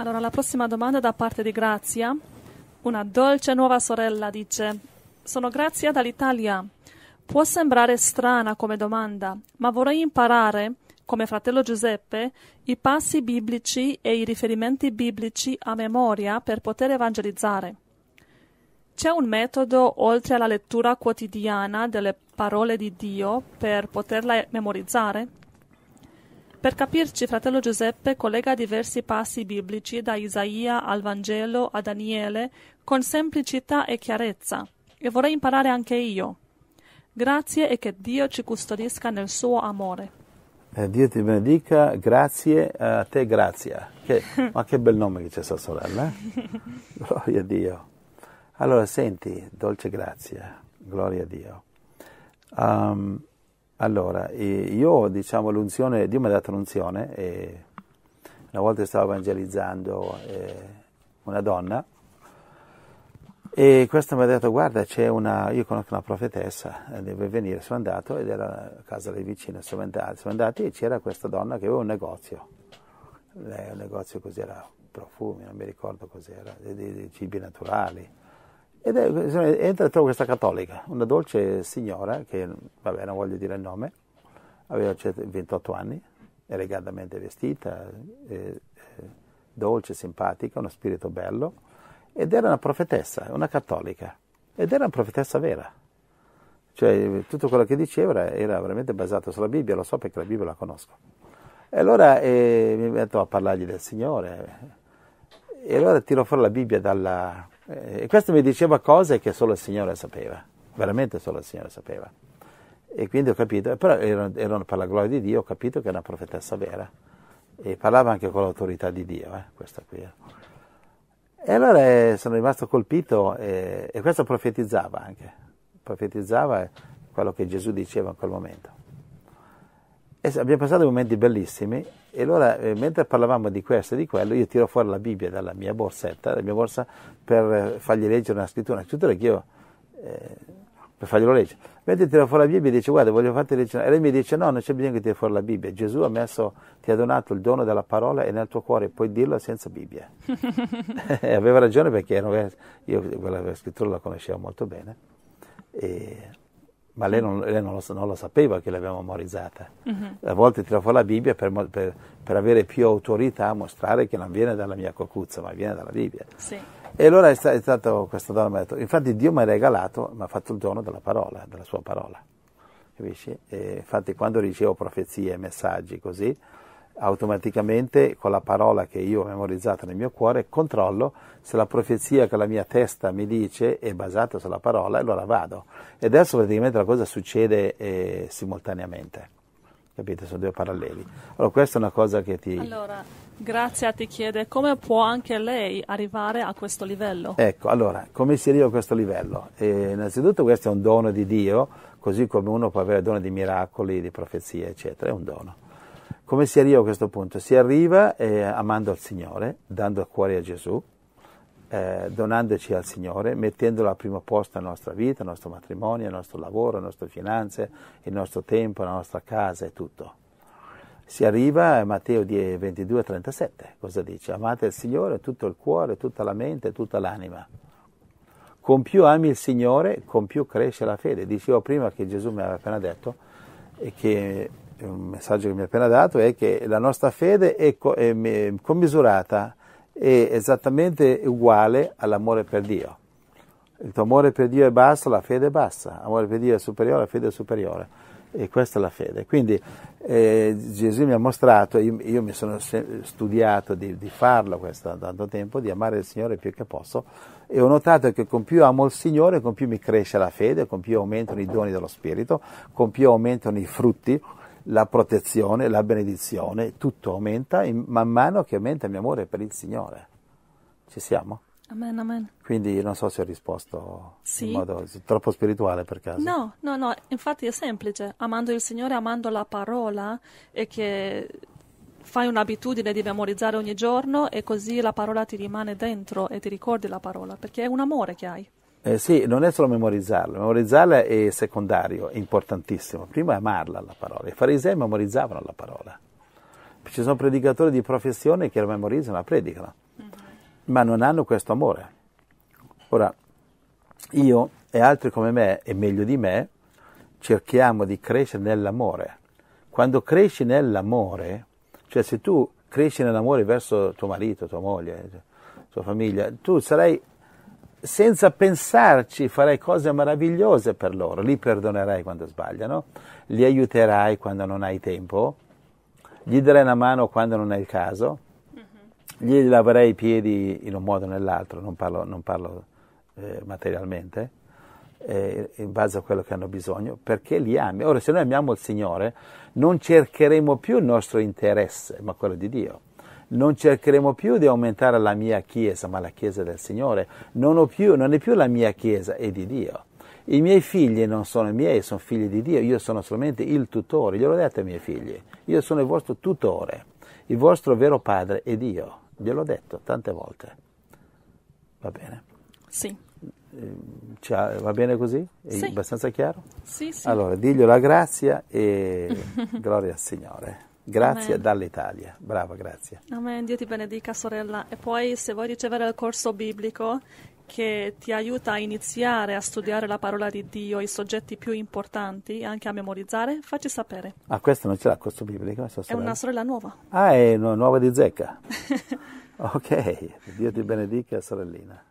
Allora, la prossima domanda da parte di Grazia. Una dolce nuova sorella dice: Sono Grazia dall'Italia. Può sembrare strana come domanda, ma vorrei imparare, come fratello Giuseppe, i passi biblici e i riferimenti biblici a memoria per poter evangelizzare. C'è un metodo, oltre alla lettura quotidiana delle parole di Dio, per poterla memorizzare? Per capirci, fratello Giuseppe collega diversi passi biblici da Isaia al Vangelo a Daniele con semplicità e chiarezza, e vorrei imparare anche io. Grazie e che Dio ci custodisca nel suo amore. Eh, Dio ti benedica, grazie eh, a te, Grazia. Che, ma che bel nome che c'è sta sorella, eh? Gloria a Dio. Allora, senti, dolce Grazia, gloria a Dio. Um, allora, io diciamo l'unzione, Dio mi ha dato l'unzione e una volta stavo evangelizzando eh, una donna e questa mi ha detto guarda c'è una, io conosco una profetessa, eh, deve venire, sono andato ed era a casa dei vicini, sono andati, siamo andati e c'era questa donna che aveva un negozio, un negozio cos'era, profumi, non mi ricordo cos'era, di, di, di cibi naturali ed è, è entrata questa cattolica, una dolce signora, che vabbè non voglio dire il nome, aveva 28 anni, elegantemente vestita, eh, eh, dolce, simpatica, uno spirito bello, ed era una profetessa, una cattolica, ed era una profetessa vera. Cioè, tutto quello che diceva era, era veramente basato sulla Bibbia, lo so perché la Bibbia la conosco. E allora eh, mi metto a parlargli del Signore, e allora tiro fuori la Bibbia dalla, eh, e questo mi diceva cose che solo il Signore sapeva, veramente solo il Signore sapeva. E quindi ho capito, però erano, erano per la gloria di Dio, ho capito che era una profetessa vera. E parlava anche con l'autorità di Dio, eh, questa qui. Eh. E allora eh, sono rimasto colpito e, e questo profetizzava anche, profetizzava quello che Gesù diceva in quel momento. E eh, abbiamo passato momenti bellissimi e allora eh, mentre parlavamo di questo e di quello io tiro fuori la Bibbia dalla mia borsetta, dalla mia borsa per eh, fargli leggere una scrittura, una scrittura che io eh, per farglielo leggere. Mentre tiro fuori la Bibbia e dice guarda voglio farti leggere, e lei mi dice no non c'è bisogno che tiri fuori la Bibbia, Gesù ha messo, ti ha donato il dono della parola e nel tuo cuore puoi dirlo senza Bibbia. e eh, aveva ragione perché io quella scrittura la conoscevo molto bene. E ma lei non, lei non, lo, non lo, sapeva che l'aveva memorizzata. Uh-huh. Mhm. A volte tira fuori la Bibbia per, per, per, avere più autorità a mostrare che non viene dalla mia cocuzza, ma viene dalla Bibbia. Sì. E allora è, sta, è stata questa donna mi ha detto, infatti Dio mi ha regalato, mi ha fatto il dono della parola, della sua parola. Capisci? E infatti quando ricevo profezie, messaggi così, automaticamente con la parola che io ho memorizzato nel mio cuore controllo se la profezia che la mia testa mi dice è basata sulla parola e allora vado. E adesso praticamente la cosa succede eh, simultaneamente. Capite? Sono due paralleli. Allora questa è una cosa che ti... Allora, Grazia ti chiede come può anche lei arrivare a questo livello? Ecco, allora, come si arriva a questo livello? Eh, innanzitutto questo è un dono di Dio, così come uno può avere dono di miracoli, di profezie, eccetera, è un dono come si arriva a questo punto? Si arriva eh, amando il Signore, dando il cuore a Gesù, eh, donandoci al Signore, mettendolo al primo posto nella nostra vita, il nostro matrimonio, il nostro lavoro, le nostre finanze, il nostro tempo, la nostra casa e tutto. Si arriva a Matteo 22, 37, cosa dice? Amate il Signore tutto il cuore, tutta la mente, tutta l'anima. Con più ami il Signore, con più cresce la fede. Dicevo prima che Gesù mi aveva appena detto che un messaggio che mi ha appena dato è che la nostra fede è, commisurata, è esattamente uguale all'amore per Dio. Il tuo amore per Dio è basso, la fede è bassa. Amore per Dio è superiore, la fede è superiore. E questa è la fede. Quindi eh, Gesù mi ha mostrato, io, io mi sono studiato di, di farlo questo tanto tempo, di amare il Signore più che posso, e ho notato che con più amo il Signore, con più mi cresce la fede, con più aumentano i doni dello Spirito, con più aumentano i frutti, la protezione, la benedizione, tutto aumenta man mano che aumenta il mio amore per il Signore. Ci siamo? Amen, amen. Quindi non so se ho risposto sì. in modo troppo spirituale per caso. No, no, no, infatti è semplice, amando il Signore, amando la parola e che fai un'abitudine di memorizzare ogni giorno e così la parola ti rimane dentro e ti ricordi la parola, perché è un amore che hai. Eh sì, non è solo memorizzarla, memorizzarla è secondario, è importantissimo. Prima è amarla la parola. I farisei memorizzavano la parola. Ci sono predicatori di professione che la memorizzano, la predicano, mm-hmm. ma non hanno questo amore. Ora, io e altri come me e meglio di me cerchiamo di crescere nell'amore. Quando cresci nell'amore, cioè se tu cresci nell'amore verso tuo marito, tua moglie, tua famiglia, tu sarai senza pensarci farai cose meravigliose per loro, li perdonerai quando sbagliano, li aiuterai quando non hai tempo, gli darai una mano quando non è il caso, mm-hmm. gli laverai i piedi in un modo o nell'altro, non parlo, non parlo eh, materialmente, eh, in base a quello che hanno bisogno, perché li ami. Ora, se noi amiamo il Signore, non cercheremo più il nostro interesse, ma quello di Dio non cercheremo più di aumentare la mia Chiesa, ma la Chiesa del Signore. Non, più, non è più la mia Chiesa, è di Dio. I miei figli non sono i miei, sono figli di Dio, io sono solamente il tutore, glielo ho detto ai miei figli, io sono il vostro tutore, il vostro vero padre è Dio, glielo ho detto tante volte. Va bene? Sì. Eh, cioè, va bene così? È sì. abbastanza chiaro? Sì, sì. Allora, diglio la grazia e gloria al Signore. Grazie Amen. dall'Italia, brava, grazie. Amen, Dio ti benedica sorella. E poi se vuoi ricevere il corso biblico che ti aiuta a iniziare a studiare la parola di Dio, i soggetti più importanti, anche a memorizzare, facci sapere. Ah, questa non ce l'ha, questo biblico? Eh, è una sorella nuova. Ah, è nuova di zecca. ok, Dio ti benedica, sorellina.